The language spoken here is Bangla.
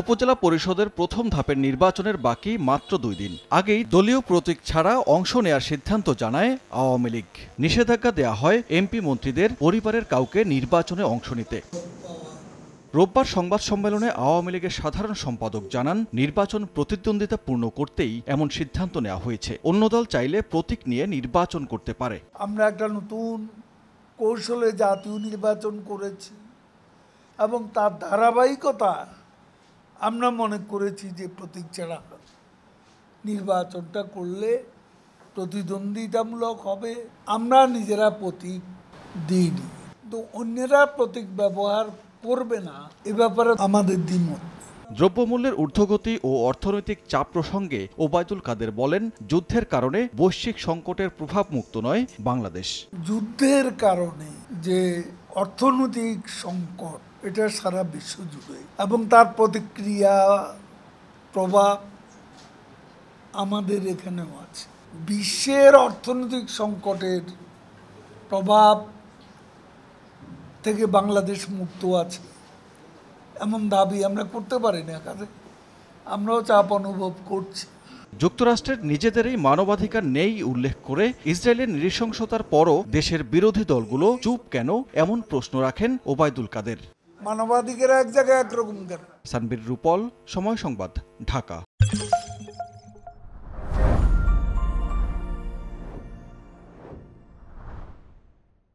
উপজেলা পরিষদের প্রথম ধাপের নির্বাচনের বাকি মাত্র দুই দিন আগেই দলীয় প্রতীক ছাড়া অংশ নেয়ার সিদ্ধান্ত জানায় আওয়ামী লীগ নিষেধাজ্ঞা দেয়া হয় এমপি মন্ত্রীদের পরিবারের কাউকে নির্বাচনে অংশ নিতে রোববার সংবাদ সম্মেলনে আওয়ামী লীগের সাধারণ সম্পাদক জানান নির্বাচন প্রতিদ্বন্দ্বিতা পূর্ণ করতেই এমন সিদ্ধান্ত নেওয়া হয়েছে অন্য দল চাইলে প্রতীক নিয়ে নির্বাচন করতে পারে আমরা একটা নতুন কৌশলে জাতীয় নির্বাচন করেছি এবং তার ধারাবাহিকতা আমরা মনে করেছি যে প্রতীক ছাড়া নির্বাচনটা করলে প্রতিদ্বন্দ্বিতামূলক হবে আমরা নিজেরা প্রতীক দিইনি তো অন্যেরা প্রতীক ব্যবহার করবে না এ ব্যাপারে আমাদের দ্বিমত দ্রব্যমূল্যের ঊর্ধ্বগতি ও অর্থনৈতিক চাপ প্রসঙ্গে ওবায়দুল কাদের বলেন যুদ্ধের কারণে বৈশ্বিক সংকটের প্রভাব মুক্ত নয় বাংলাদেশ যুদ্ধের কারণে যে অর্থনৈতিক সংকট এটা সারা বিশ্ব জুড়ে এবং তার প্রতিক্রিয়া প্রভাব আমাদের এখানেও আছে বিশ্বের অর্থনৈতিক সংকটের প্রভাব থেকে বাংলাদেশ মুক্ত আছে এমন দাবি আমরা করতে পারি না কাজে আমরাও চাপ অনুভব করছি যুক্তরাষ্ট্রের নিজেদেরই মানবাধিকার নেই উল্লেখ করে ইসরায়েলের নৃশংসতার পরও দেশের বিরোধী দলগুলো চুপ কেন এমন প্রশ্ন রাখেন ওবায়দুল কাদের মানবাধিকার এক জায়গায় একরকম সানবির রুপল সময় সংবাদ ঢাকা